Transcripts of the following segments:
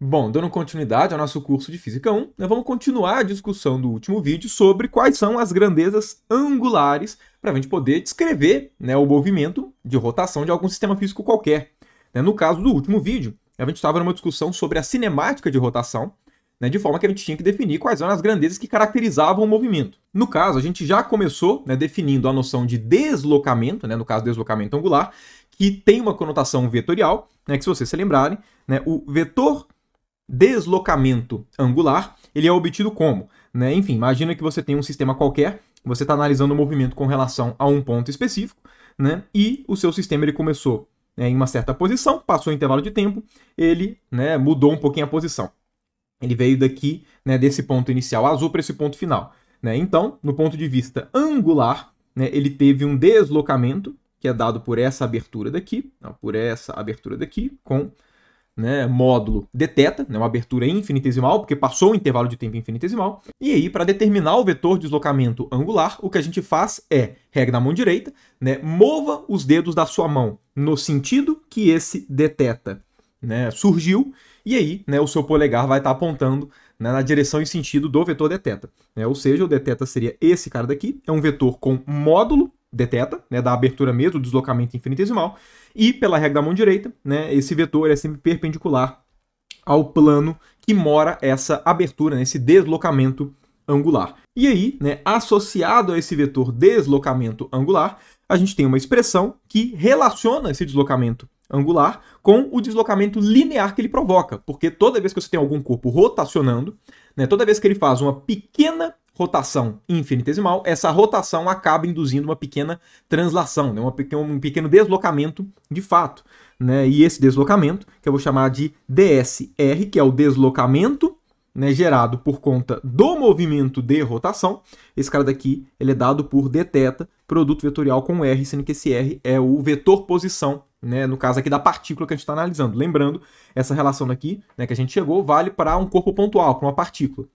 Bom, dando continuidade ao nosso curso de Física 1, nós né, vamos continuar a discussão do último vídeo sobre quais são as grandezas angulares para a gente poder descrever né, o movimento de rotação de algum sistema físico qualquer. Né, no caso do último vídeo, a gente estava numa discussão sobre a cinemática de rotação, né, de forma que a gente tinha que definir quais eram as grandezas que caracterizavam o movimento. No caso, a gente já começou né, definindo a noção de deslocamento, né, no caso deslocamento angular, que tem uma conotação vetorial, né, que se vocês se lembrarem, o vetor deslocamento angular, ele é obtido como? Né? Enfim, imagina que você tem um sistema qualquer, você está analisando o movimento com relação a um ponto específico, né? e o seu sistema ele começou né, em uma certa posição, passou um intervalo de tempo, ele né, mudou um pouquinho a posição. Ele veio daqui, né, desse ponto inicial azul para esse ponto final. Né? Então, no ponto de vista angular, né, ele teve um deslocamento, que é dado por essa abertura daqui, por essa abertura daqui, com né, módulo deteta, né, uma abertura infinitesimal, porque passou o intervalo de tempo infinitesimal. E aí, para determinar o vetor de deslocamento angular, o que a gente faz é, regra da mão direita, né, mova os dedos da sua mão no sentido que esse deteta né, surgiu, e aí né, o seu polegar vai estar tá apontando né, na direção e sentido do vetor deteta. Né? Ou seja, o deteta seria esse cara daqui, é um vetor com módulo deteta, né, da abertura mesmo, do deslocamento infinitesimal, e pela regra da mão direita, né, esse vetor é sempre perpendicular ao plano que mora essa abertura, né, esse deslocamento angular. E aí, né, associado a esse vetor deslocamento angular, a gente tem uma expressão que relaciona esse deslocamento angular com o deslocamento linear que ele provoca, porque toda vez que você tem algum corpo rotacionando, né, toda vez que ele faz uma pequena rotação infinitesimal, essa rotação acaba induzindo uma pequena translação, né? um pequeno deslocamento de fato. Né? E esse deslocamento, que eu vou chamar de DSR, que é o deslocamento né, gerado por conta do movimento de rotação, esse cara daqui ele é dado por dθ, produto vetorial com R, sendo que esse R é o vetor posição, né, no caso aqui da partícula que a gente está analisando. Lembrando, essa relação aqui né, que a gente chegou vale para um corpo pontual, para uma partícula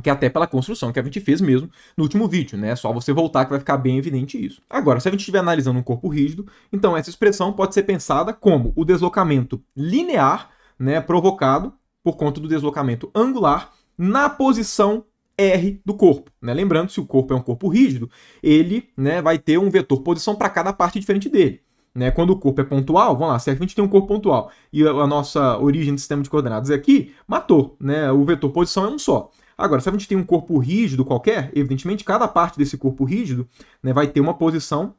que é até pela construção que a gente fez mesmo no último vídeo, né? É só você voltar que vai ficar bem evidente isso. Agora, se a gente estiver analisando um corpo rígido, então essa expressão pode ser pensada como o deslocamento linear, né, provocado por conta do deslocamento angular na posição R do corpo. Né? Lembrando, se o corpo é um corpo rígido, ele né, vai ter um vetor posição para cada parte diferente dele. Né? Quando o corpo é pontual, vamos lá, se a gente tem um corpo pontual e a nossa origem do sistema de coordenadas é aqui, matou. Né? O vetor posição é um só. Agora, se a gente tem um corpo rígido qualquer, evidentemente cada parte desse corpo rígido né, vai ter uma posição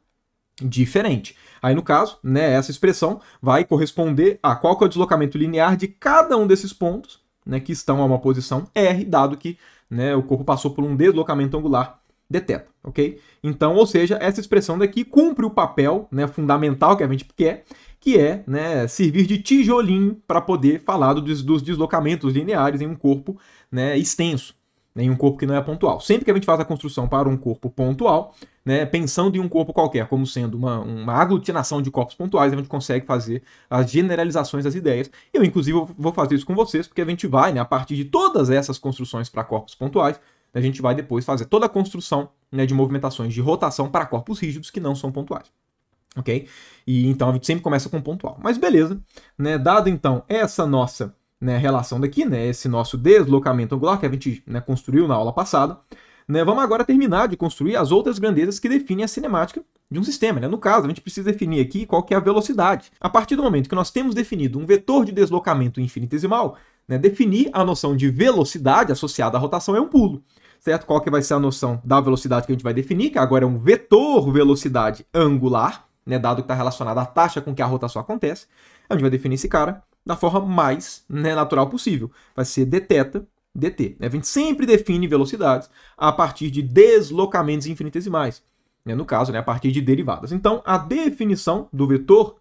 diferente. Aí, no caso, né, essa expressão vai corresponder a qual que é o deslocamento linear de cada um desses pontos né, que estão a uma posição R, dado que né, o corpo passou por um deslocamento angular teta ok? Então, ou seja, essa expressão daqui cumpre o papel né, fundamental que a gente quer, que é né, servir de tijolinho para poder falar dos, dos deslocamentos lineares em um corpo né, extenso, né, em um corpo que não é pontual. Sempre que a gente faz a construção para um corpo pontual, né, pensando em um corpo qualquer como sendo uma, uma aglutinação de corpos pontuais, a gente consegue fazer as generalizações das ideias. Eu, inclusive, vou fazer isso com vocês, porque a gente vai, né, a partir de todas essas construções para corpos pontuais, a gente vai depois fazer toda a construção né, de movimentações de rotação para corpos rígidos que não são pontuais. Ok? E então a gente sempre começa com pontual. Mas beleza, né? Dado então essa nossa né, relação daqui, né, esse nosso deslocamento angular que a gente né, construiu na aula passada, né, vamos agora terminar de construir as outras grandezas que definem a cinemática de um sistema. Né? No caso, a gente precisa definir aqui qual que é a velocidade. A partir do momento que nós temos definido um vetor de deslocamento infinitesimal, né, definir a noção de velocidade associada à rotação é um pulo. Certo? Qual que vai ser a noção da velocidade que a gente vai definir, que agora é um vetor velocidade angular, né, dado que está relacionado à taxa com que a rotação acontece. A gente vai definir esse cara da forma mais né, natural possível. Vai ser dθ dt. Né? A gente sempre define velocidades a partir de deslocamentos infinitesimais, né? no caso, né? a partir de derivadas. Então, a definição do vetor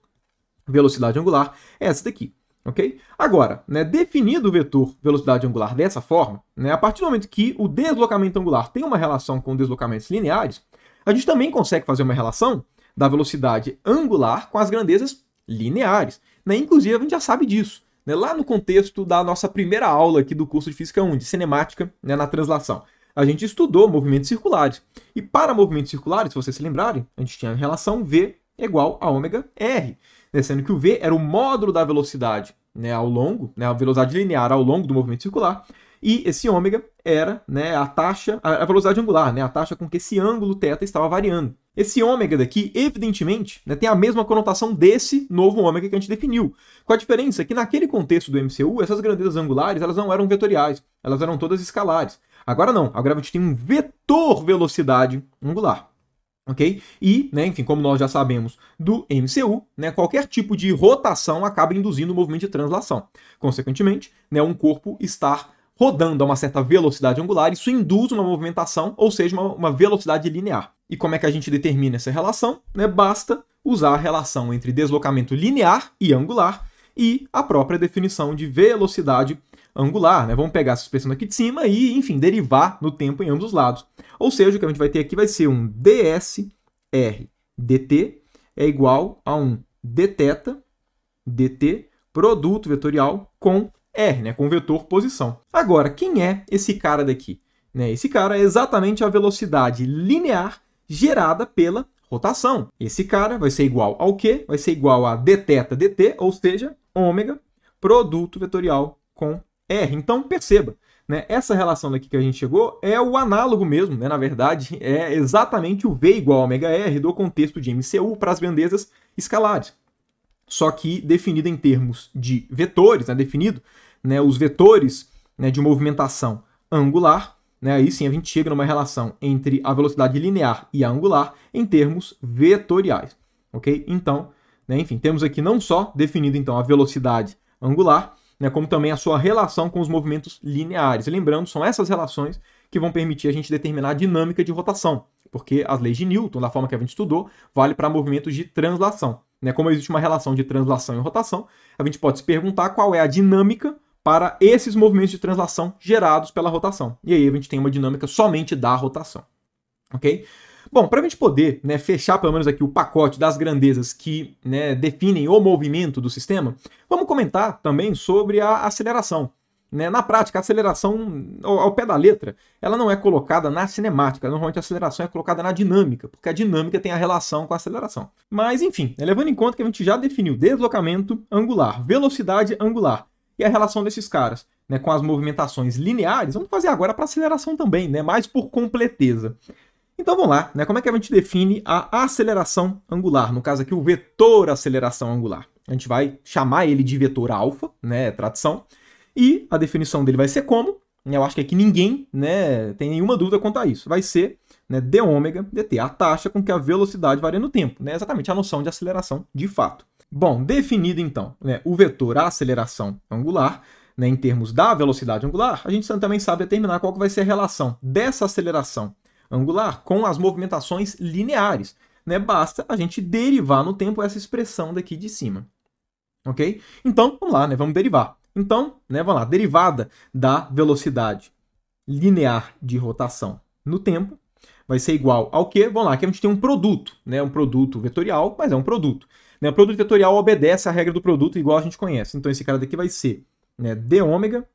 velocidade angular é essa daqui. ok Agora, né, definido o vetor velocidade angular dessa forma, né, a partir do momento que o deslocamento angular tem uma relação com deslocamentos lineares, a gente também consegue fazer uma relação da velocidade angular com as grandezas lineares. Né? Inclusive, a gente já sabe disso. Né? Lá no contexto da nossa primeira aula aqui do curso de Física 1, de cinemática né, na translação, a gente estudou movimentos circulares. E para movimentos circulares, se vocês se lembrarem, a gente tinha a relação V igual a ômega R, né? sendo que o V era o módulo da velocidade né, ao longo, né, a velocidade linear ao longo do movimento circular, e esse ômega era né, a taxa, a velocidade angular, né, a taxa com que esse ângulo θ estava variando. Esse ômega daqui, evidentemente, né, tem a mesma conotação desse novo ômega que a gente definiu, com a diferença que naquele contexto do MCU, essas grandezas angulares elas não eram vetoriais, elas eram todas escalares. Agora não, agora a gente tem um vetor velocidade angular. Ok? E, né, enfim, como nós já sabemos do MCU, né, qualquer tipo de rotação acaba induzindo o um movimento de translação. Consequentemente, né, um corpo estar rodando a uma certa velocidade angular, isso induz uma movimentação, ou seja, uma, uma velocidade linear. E como é que a gente determina essa relação? Né? Basta usar a relação entre deslocamento linear e angular e a própria definição de velocidade angular. Né? Vamos pegar essa expressão aqui de cima e, enfim, derivar no tempo em ambos os lados. Ou seja, o que a gente vai ter aqui vai ser um dsr dt é igual a um dθ dt produto vetorial com R, né, com o vetor posição. Agora, quem é esse cara daqui? Né, esse cara é exatamente a velocidade linear gerada pela rotação. Esse cara vai ser igual ao quê? Vai ser igual a dθ dt, ou seja, ômega, produto vetorial com R. Então, perceba, né, essa relação daqui que a gente chegou é o análogo mesmo, né, na verdade, é exatamente o V igual a ômega R do contexto de MCU para as grandezas escalares. Só que definido em termos de vetores, né, definido né, os vetores né, de movimentação angular, né, aí sim a gente chega numa relação entre a velocidade linear e a angular em termos vetoriais, ok? Então, né, enfim, temos aqui não só definido então a velocidade angular, né, como também a sua relação com os movimentos lineares. lembrando, são essas relações que vão permitir a gente determinar a dinâmica de rotação, porque as leis de Newton, da forma que a gente estudou, vale para movimentos de translação. Né? Como existe uma relação de translação e rotação, a gente pode se perguntar qual é a dinâmica para esses movimentos de translação gerados pela rotação. E aí a gente tem uma dinâmica somente da rotação. Ok? Bom, para a gente poder né, fechar pelo menos aqui o pacote das grandezas que né, definem o movimento do sistema, vamos comentar também sobre a aceleração. Né? Na prática, a aceleração, ao pé da letra, ela não é colocada na cinemática. Normalmente a aceleração é colocada na dinâmica, porque a dinâmica tem a relação com a aceleração. Mas enfim, né, levando em conta que a gente já definiu deslocamento angular, velocidade angular e a relação desses caras né, com as movimentações lineares, vamos fazer agora para aceleração também, né, mais por completeza. Então vamos lá, né, como é que a gente define a aceleração angular, no caso aqui o vetor aceleração angular. A gente vai chamar ele de vetor alfa, né, é tradução, e a definição dele vai ser como? Eu acho que aqui ninguém né, tem nenhuma dúvida quanto a isso. Vai ser né, d ômega dt, a taxa com que a velocidade varia no tempo. Né? Exatamente a noção de aceleração de fato. Bom, definido então né, o vetor a aceleração angular, né, em termos da velocidade angular, a gente também sabe determinar qual que vai ser a relação dessa aceleração angular com as movimentações lineares. Né? Basta a gente derivar no tempo essa expressão daqui de cima. Ok? Então, vamos lá, né? vamos derivar. Então, né, vamos lá, derivada da velocidade linear de rotação no tempo vai ser igual ao quê? Vamos lá, que a gente tem um produto, né? um produto vetorial, mas é um produto. Né? O produto vetorial obedece à regra do produto igual a gente conhece. Então esse cara daqui vai ser né, d ômega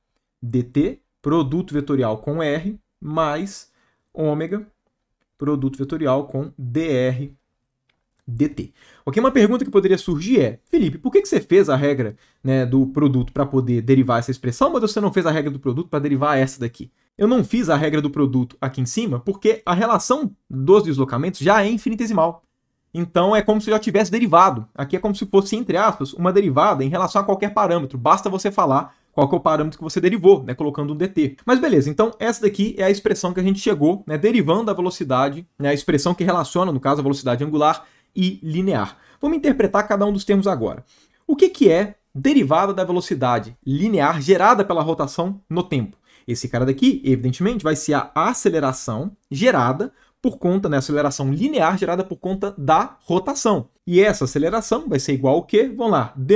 dt, produto vetorial com r, mais ômega, produto vetorial com dr dt. Ok, uma pergunta que poderia surgir é, Felipe, por que, que você fez a regra né, do produto para poder derivar essa expressão, mas você não fez a regra do produto para derivar essa daqui? Eu não fiz a regra do produto aqui em cima porque a relação dos deslocamentos já é infinitesimal. Então é como se já tivesse derivado. Aqui é como se fosse, entre aspas, uma derivada em relação a qualquer parâmetro. Basta você falar qual é o parâmetro que você derivou, né, colocando um dt. Mas beleza, então essa daqui é a expressão que a gente chegou, né, derivando a velocidade, né, a expressão que relaciona, no caso, a velocidade angular e linear. Vamos interpretar cada um dos termos agora. O que, que é derivada da velocidade linear gerada pela rotação no tempo? Esse cara daqui, evidentemente, vai ser a aceleração gerada por conta, né, aceleração linear gerada por conta da rotação. E essa aceleração vai ser igual ao quê? Vamos lá, d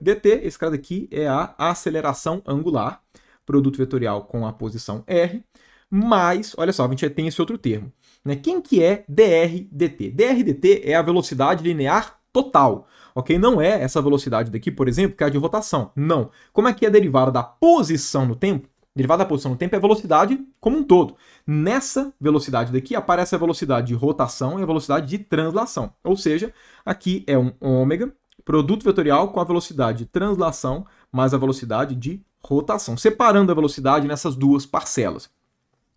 dt, esse cara aqui é a aceleração angular, produto vetorial com a posição r, mais, olha só, a gente tem esse outro termo. Né? Quem que é dr dt? dr dt é a velocidade linear total ok? Não é essa velocidade daqui, por exemplo, que é a de rotação. Não. Como é que é derivada da posição no tempo, derivada da posição no tempo é velocidade como um todo. Nessa velocidade daqui aparece a velocidade de rotação e a velocidade de translação. Ou seja, aqui é um ômega, produto vetorial com a velocidade de translação mais a velocidade de rotação, separando a velocidade nessas duas parcelas.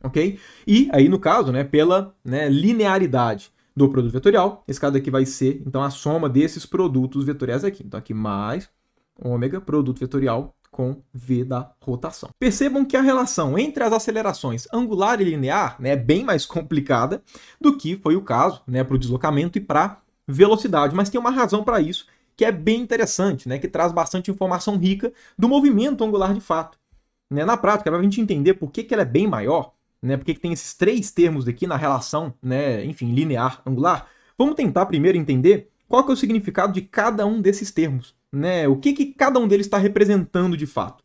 OK? E aí no caso, né, pela né, linearidade do produto vetorial, esse caso aqui vai ser então a soma desses produtos vetoriais aqui. Então aqui mais ômega, produto vetorial com v da rotação. Percebam que a relação entre as acelerações angular e linear né, é bem mais complicada do que foi o caso né, para o deslocamento e para velocidade, mas tem uma razão para isso que é bem interessante, né, que traz bastante informação rica do movimento angular de fato. Né, na prática, para a gente entender por que, que ela é bem maior, né, por que, tem esses três termos aqui na relação, né, enfim, linear, angular, vamos tentar primeiro entender qual que é o significado de cada um desses termos né? O que, que cada um deles está representando de fato.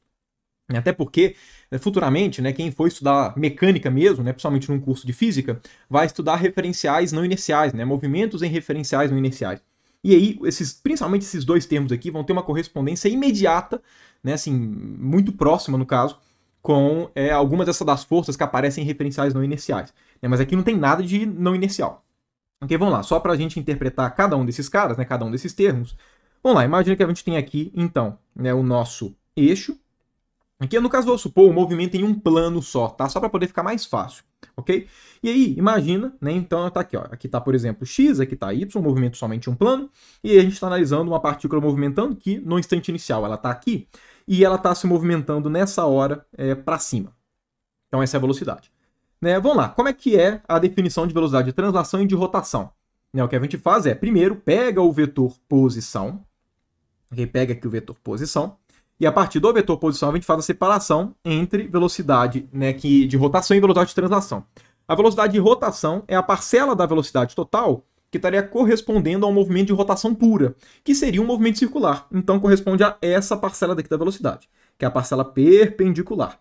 Até porque, né, futuramente, né, quem for estudar mecânica mesmo, né, principalmente num curso de física, vai estudar referenciais não inerciais, né, movimentos em referenciais não inerciais. E aí, esses, principalmente esses dois termos aqui vão ter uma correspondência imediata, né, assim, muito próxima no caso, com é, algumas dessas das forças que aparecem em referenciais não inerciais. Né, mas aqui não tem nada de não inercial. Ok, vamos lá, só para a gente interpretar cada um desses caras, né, cada um desses termos, Vamos lá, imagina que a gente tem aqui, então, né, o nosso eixo. Aqui, no caso, vou supor o movimento em um plano só, tá? Só para poder ficar mais fácil, ok? E aí, imagina, né, então, tá aqui, ó. Aqui tá, por exemplo, x, aqui tá y, movimento somente em um plano. E aí a gente está analisando uma partícula movimentando que, no instante inicial, ela tá aqui. E ela tá se movimentando nessa hora é, para cima. Então, essa é a velocidade. Né, vamos lá, como é que é a definição de velocidade de translação e de rotação? Né, o que a gente faz é, primeiro, pega o vetor posição, gente Pega aqui o vetor posição. E a partir do vetor posição, a gente faz a separação entre velocidade né, que, de rotação e velocidade de translação. A velocidade de rotação é a parcela da velocidade total que estaria correspondendo ao movimento de rotação pura, que seria um movimento circular. Então, corresponde a essa parcela daqui da velocidade, que é a parcela perpendicular.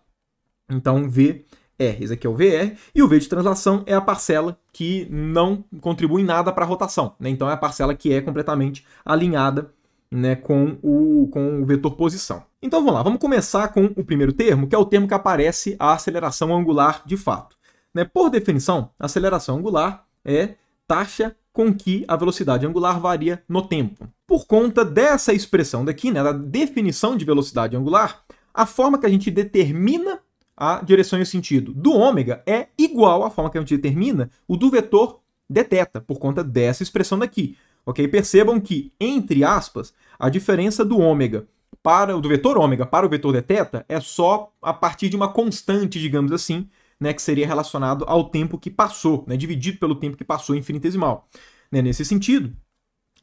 Então, V R. Esse aqui é o VR, e o V de translação é a parcela que não contribui nada para a rotação. Né? Então é a parcela que é completamente alinhada né, com, o, com o vetor posição. Então vamos lá, vamos começar com o primeiro termo, que é o termo que aparece a aceleração angular de fato. Né? Por definição, a aceleração angular é taxa com que a velocidade angular varia no tempo. Por conta dessa expressão daqui, né, da definição de velocidade angular, a forma que a gente determina a direção e o sentido do ômega é igual à forma que a gente determina o do vetor dθ, por conta dessa expressão daqui ok? Percebam que, entre aspas, a diferença do ômega para o vetor ômega para o vetor de teta é só a partir de uma constante, digamos assim, né, que seria relacionado ao tempo que passou, né, dividido pelo tempo que passou infinitesimal. Né, nesse sentido,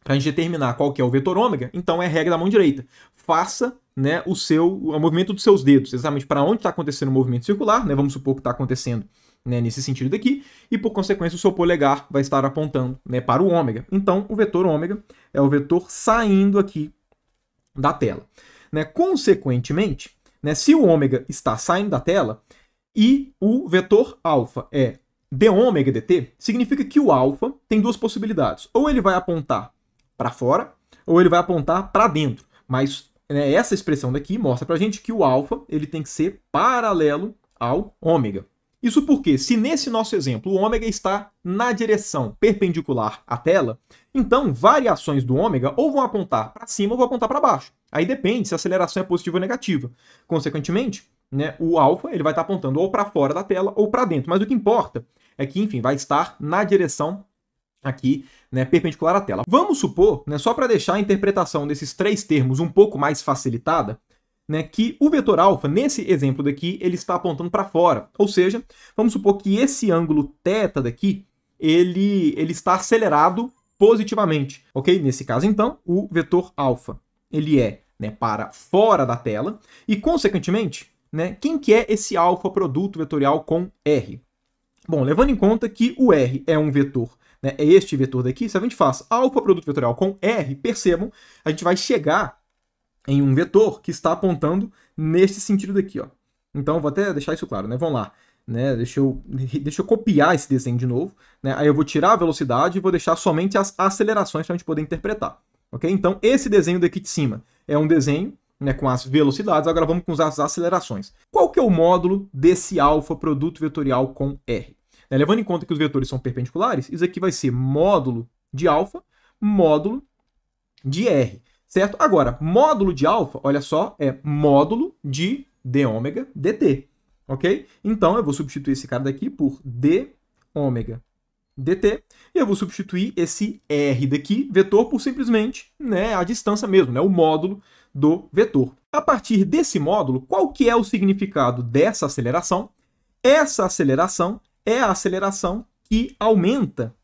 para a gente determinar qual que é o vetor ômega, então é a regra da mão direita. Faça né, o seu o movimento dos seus dedos, exatamente para onde está acontecendo o movimento circular, né, vamos supor que está acontecendo né, nesse sentido daqui, e por consequência o seu polegar vai estar apontando né, para o ômega. Então, o vetor ômega é o vetor saindo aqui da tela. Né? Consequentemente, né, se o ômega está saindo da tela e o vetor alfa é d ômega dt, significa que o alfa tem duas possibilidades. Ou ele vai apontar para fora, ou ele vai apontar para dentro. Mas né, essa expressão daqui mostra para a gente que o alfa ele tem que ser paralelo ao ômega. Isso porque, se nesse nosso exemplo o ômega está na direção perpendicular à tela, então variações do ômega ou vão apontar para cima ou vão apontar para baixo. Aí depende se a aceleração é positiva ou negativa. Consequentemente, né, o alfa ele vai estar tá apontando ou para fora da tela ou para dentro. Mas o que importa é que, enfim, vai estar na direção aqui, né, perpendicular à tela. Vamos supor, né, só para deixar a interpretação desses três termos um pouco mais facilitada, né, que o vetor alfa, nesse exemplo daqui, ele está apontando para fora. Ou seja, vamos supor que esse ângulo θ daqui, ele, ele está acelerado positivamente, ok? Nesse caso, então, o vetor alfa, ele é né, para fora da tela e, consequentemente, né, quem que é esse alfa produto vetorial com R? Bom, levando em conta que o R é um vetor né, é este vetor daqui, se a gente faz alfa produto vetorial com R, percebam, a gente vai chegar em um vetor que está apontando neste sentido daqui, ó. Então, vou até deixar isso claro, né? Vamos lá. Né? Deixa, eu, deixa eu copiar esse desenho de novo. Né? Aí eu vou tirar a velocidade e vou deixar somente as acelerações para a gente poder interpretar. ok? Então, esse desenho daqui de cima é um desenho né, com as velocidades, agora vamos com as acelerações. Qual que é o módulo desse alfa produto vetorial com R? Né, levando em conta que os vetores são perpendiculares, isso aqui vai ser módulo de alfa, módulo de R certo? Agora, módulo de alfa, olha só, é módulo de d ômega dt, ok? Então, eu vou substituir esse cara daqui por d ômega dt, e eu vou substituir esse r daqui, vetor, por simplesmente né, a distância mesmo, né, o módulo do vetor. A partir desse módulo, qual que é o significado dessa aceleração? Essa aceleração é a aceleração que aumenta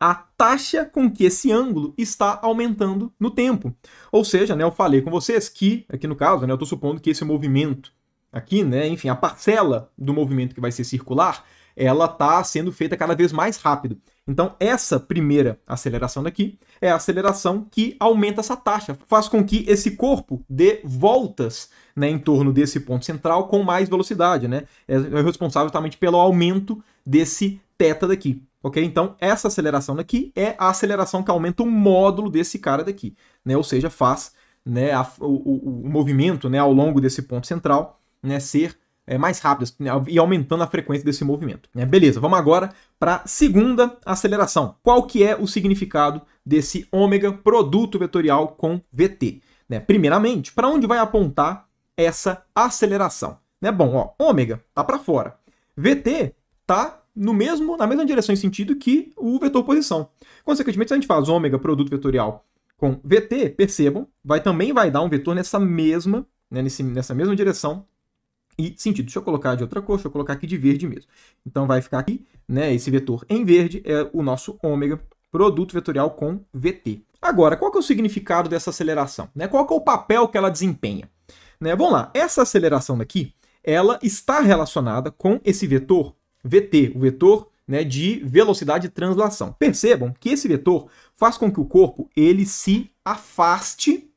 a taxa com que esse ângulo está aumentando no tempo. Ou seja, né, eu falei com vocês que, aqui no caso, né, eu estou supondo que esse movimento aqui, né, enfim, a parcela do movimento que vai ser circular, ela está sendo feita cada vez mais rápido. Então, essa primeira aceleração daqui é a aceleração que aumenta essa taxa, faz com que esse corpo dê voltas né, em torno desse ponto central com mais velocidade. Né? É responsável justamente pelo aumento desse teta daqui. Ok? Então, essa aceleração daqui é a aceleração que aumenta o módulo desse cara daqui, né? Ou seja, faz né, a, o, o, movimento né, ao longo desse ponto central né, ser é, mais rápido né, e aumentando a frequência desse movimento. Né? Beleza, vamos agora para a segunda aceleração. Qual que é o significado desse ômega produto vetorial com VT? Né? Primeiramente, para onde vai apontar essa aceleração? Né? Bom, ó, ômega tá para fora. VT tá no mesmo, na mesma direção e sentido que o vetor posição. Consequentemente, se a gente faz ômega produto vetorial com VT, percebam, vai, também vai dar um vetor nessa mesma, né, nesse, nessa mesma direção e sentido. Deixa eu colocar de outra cor, deixa eu colocar aqui de verde mesmo. Então vai ficar aqui, né, esse vetor em verde é o nosso ômega produto vetorial com VT. Agora, qual é o significado dessa aceleração? Né? Qual é o papel que ela desempenha? Né? Vamos lá, essa aceleração daqui, ela está relacionada com esse vetor VT, o vetor né, de velocidade de translação. Percebam que esse vetor faz com que o corpo ele se afaste,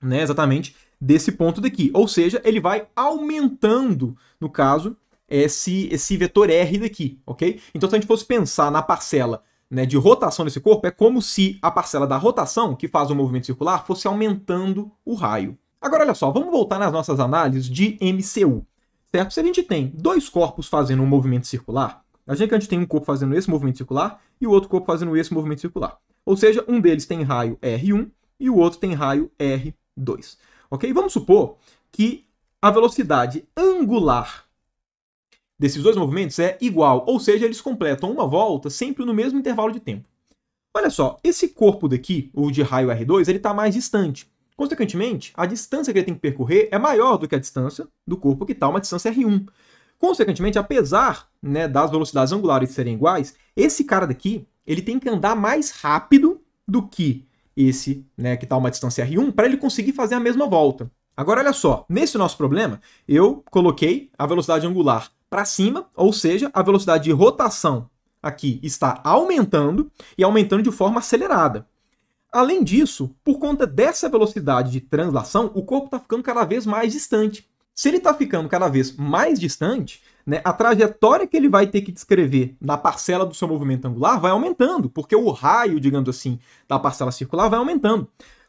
né, exatamente desse ponto daqui, ou seja, ele vai aumentando, no caso, esse esse vetor R daqui, ok? Então, se a gente fosse pensar na parcela né, de rotação desse corpo, é como se a parcela da rotação, que faz o movimento circular, fosse aumentando o raio. Agora, olha só, vamos voltar nas nossas análises de MCU certo? Se a gente tem dois corpos fazendo um movimento circular, imagina que a gente tem um corpo fazendo esse movimento circular e o outro corpo fazendo esse movimento circular. Ou seja, um deles tem raio R1 e o outro tem raio R2. Ok? Vamos supor que a velocidade angular desses dois movimentos é igual, ou seja, eles completam uma volta sempre no mesmo intervalo de tempo. Olha só, esse corpo daqui, o de raio R2, ele está mais distante. Consequentemente, a distância que ele tem que percorrer é maior do que a distância do corpo que está uma distância R1. Consequentemente, apesar né, das velocidades angulares serem iguais, esse cara daqui ele tem que andar mais rápido do que esse né, que está uma distância R1 para ele conseguir fazer a mesma volta. Agora, olha só, nesse nosso problema, eu coloquei a velocidade angular para cima, ou seja, a velocidade de rotação aqui está aumentando e aumentando de forma acelerada. Além disso, por conta dessa velocidade de translação, o corpo está ficando cada vez mais distante. Se ele está ficando cada vez mais distante, né, a trajetória que ele vai ter que descrever na parcela do seu movimento angular vai aumentando, porque o raio, digamos assim, da parcela circular vai aumentando.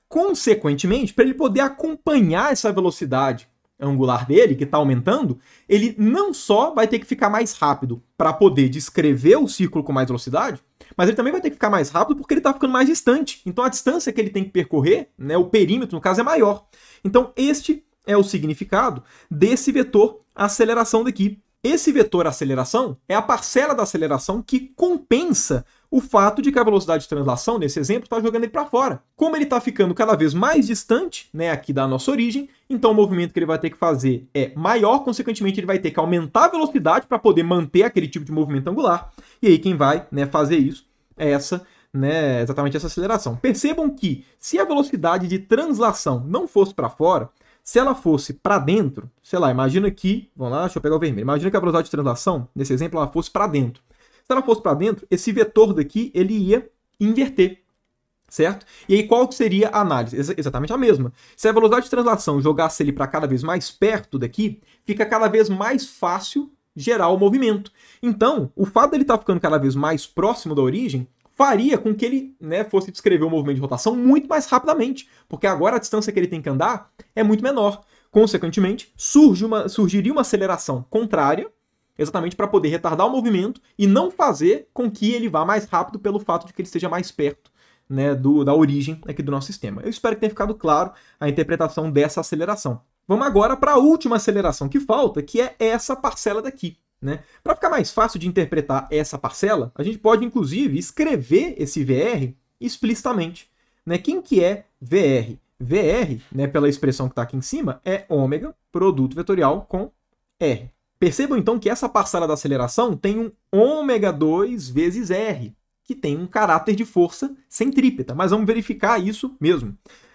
Consequentemente, para ele poder acompanhar essa velocidade angular dele, que está aumentando, ele não só vai ter que ficar mais rápido para poder descrever o círculo com mais velocidade, mas ele também vai ter que ficar mais rápido porque ele está ficando mais distante. Então a distância que ele tem que percorrer, né, o perímetro no caso, é maior. Então este é o significado desse vetor aceleração daqui. Esse vetor aceleração é a parcela da aceleração que compensa o fato de que a velocidade de translação, nesse exemplo, está jogando ele para fora. Como ele está ficando cada vez mais distante né, aqui da nossa origem, então o movimento que ele vai ter que fazer é maior, consequentemente ele vai ter que aumentar a velocidade para poder manter aquele tipo de movimento angular. E aí quem vai né, fazer isso é essa né, exatamente essa aceleração. Percebam que se a velocidade de translação não fosse para fora, se ela fosse para dentro, sei lá, imagina que, vamos lá, deixa eu pegar o vermelho, imagina que a velocidade de translação, nesse exemplo, ela fosse para dentro. Se ela fosse para dentro, esse vetor daqui ele ia inverter, certo? E aí qual seria a análise? Ex exatamente a mesma. Se a velocidade de translação jogasse ele para cada vez mais perto daqui, fica cada vez mais fácil gerar o movimento. Então, o fato dele estar tá ficando cada vez mais próximo da origem faria com que ele né, fosse descrever o movimento de rotação muito mais rapidamente, porque agora a distância que ele tem que andar é muito menor. Consequentemente, surge uma, surgiria uma aceleração contrária exatamente para poder retardar o movimento e não fazer com que ele vá mais rápido pelo fato de que ele esteja mais perto né, do, da origem aqui do nosso sistema. Eu espero que tenha ficado claro a interpretação dessa aceleração. Vamos agora para a última aceleração que falta, que é essa parcela daqui. Né? Para ficar mais fácil de interpretar essa parcela, a gente pode inclusive escrever esse VR explicitamente. Né? Quem que é VR? VR, né, pela expressão que está aqui em cima, é ômega produto vetorial com R. Percebam então que essa parcela da aceleração tem um ômega 2 vezes R, que tem um caráter de força centrípeta, mas vamos verificar isso mesmo.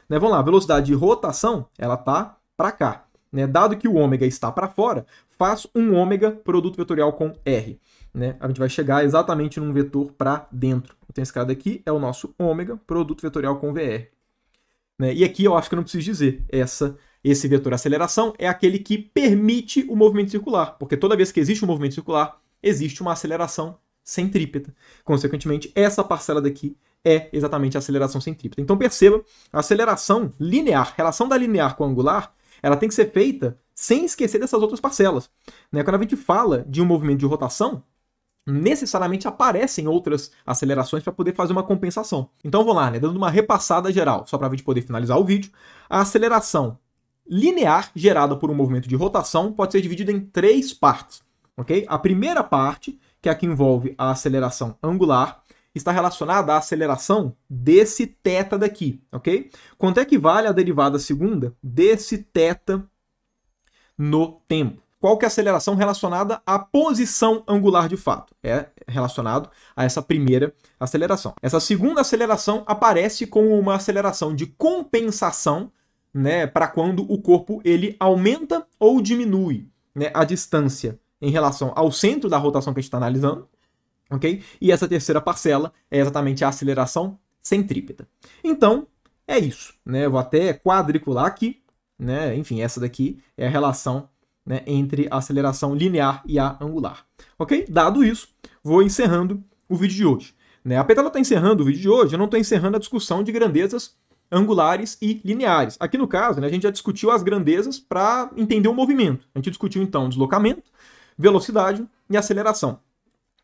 Né, vamos lá, a velocidade de rotação ela está para cá. Né? Dado que o ômega está para fora, faz um ômega produto vetorial com R. Né? A gente vai chegar exatamente num vetor para dentro. Então esse cara daqui é o nosso ômega produto vetorial com VR. Né? E aqui eu acho que eu não preciso dizer, essa esse vetor aceleração é aquele que permite o movimento circular, porque toda vez que existe um movimento circular, existe uma aceleração centrípeta. Consequentemente, essa parcela daqui é exatamente a aceleração centrípeta. Então perceba, a aceleração linear, relação da linear com a angular, ela tem que ser feita sem esquecer dessas outras parcelas. Né? Quando a gente fala de um movimento de rotação, necessariamente aparecem outras acelerações para poder fazer uma compensação. Então vamos lá, né? dando uma repassada geral, só para a gente poder finalizar o vídeo. A aceleração linear gerada por um movimento de rotação pode ser dividida em três partes. Okay? A primeira parte, que é a que envolve a aceleração angular, está relacionada à aceleração desse θ daqui. Okay? Quanto é que vale a derivada segunda desse θ no tempo? Qual que é a aceleração relacionada à posição angular de fato? É relacionado a essa primeira aceleração. Essa segunda aceleração aparece como uma aceleração de compensação né, para quando o corpo ele aumenta ou diminui né, a distância em relação ao centro da rotação que a gente está analisando, ok? E essa terceira parcela é exatamente a aceleração centrípeta. Então, é isso. Né? vou até quadricular aqui. Né? Enfim, essa daqui é a relação né, entre a aceleração linear e a angular. Ok? Dado isso, vou encerrando o vídeo de hoje. Né? Apesar de tá eu estar encerrando o vídeo de hoje, eu não estou encerrando a discussão de grandezas angulares e lineares. Aqui no caso, né, a gente já discutiu as grandezas para entender o movimento. A gente discutiu então deslocamento, velocidade e aceleração,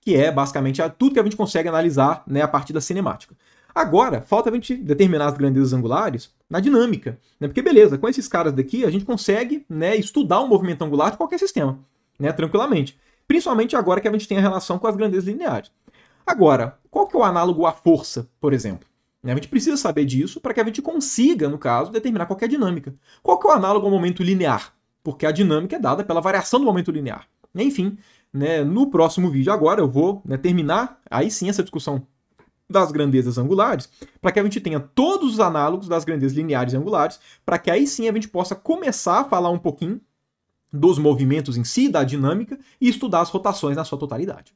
que é basicamente tudo que a gente consegue analisar né, a partir da cinemática. Agora, falta a gente determinar as grandezas angulares na dinâmica, né? Porque beleza, com esses caras daqui a gente consegue né, estudar o movimento angular de qualquer sistema, né, tranquilamente. Principalmente agora que a gente tem a relação com as grandezas lineares. Agora, qual que é o análogo à força, por exemplo? Né? A gente precisa saber disso para que a gente consiga, no caso, determinar qualquer é dinâmica. Qual que é o análogo ao momento linear? Porque a dinâmica é dada pela variação do momento linear. Né? Enfim, né, no próximo vídeo agora eu vou né, terminar aí sim essa discussão das grandezas angulares, para que a gente tenha todos os análogos das grandezas lineares e angulares, para que aí sim a gente possa começar a falar um pouquinho dos movimentos em si, da dinâmica, e estudar as rotações na sua totalidade.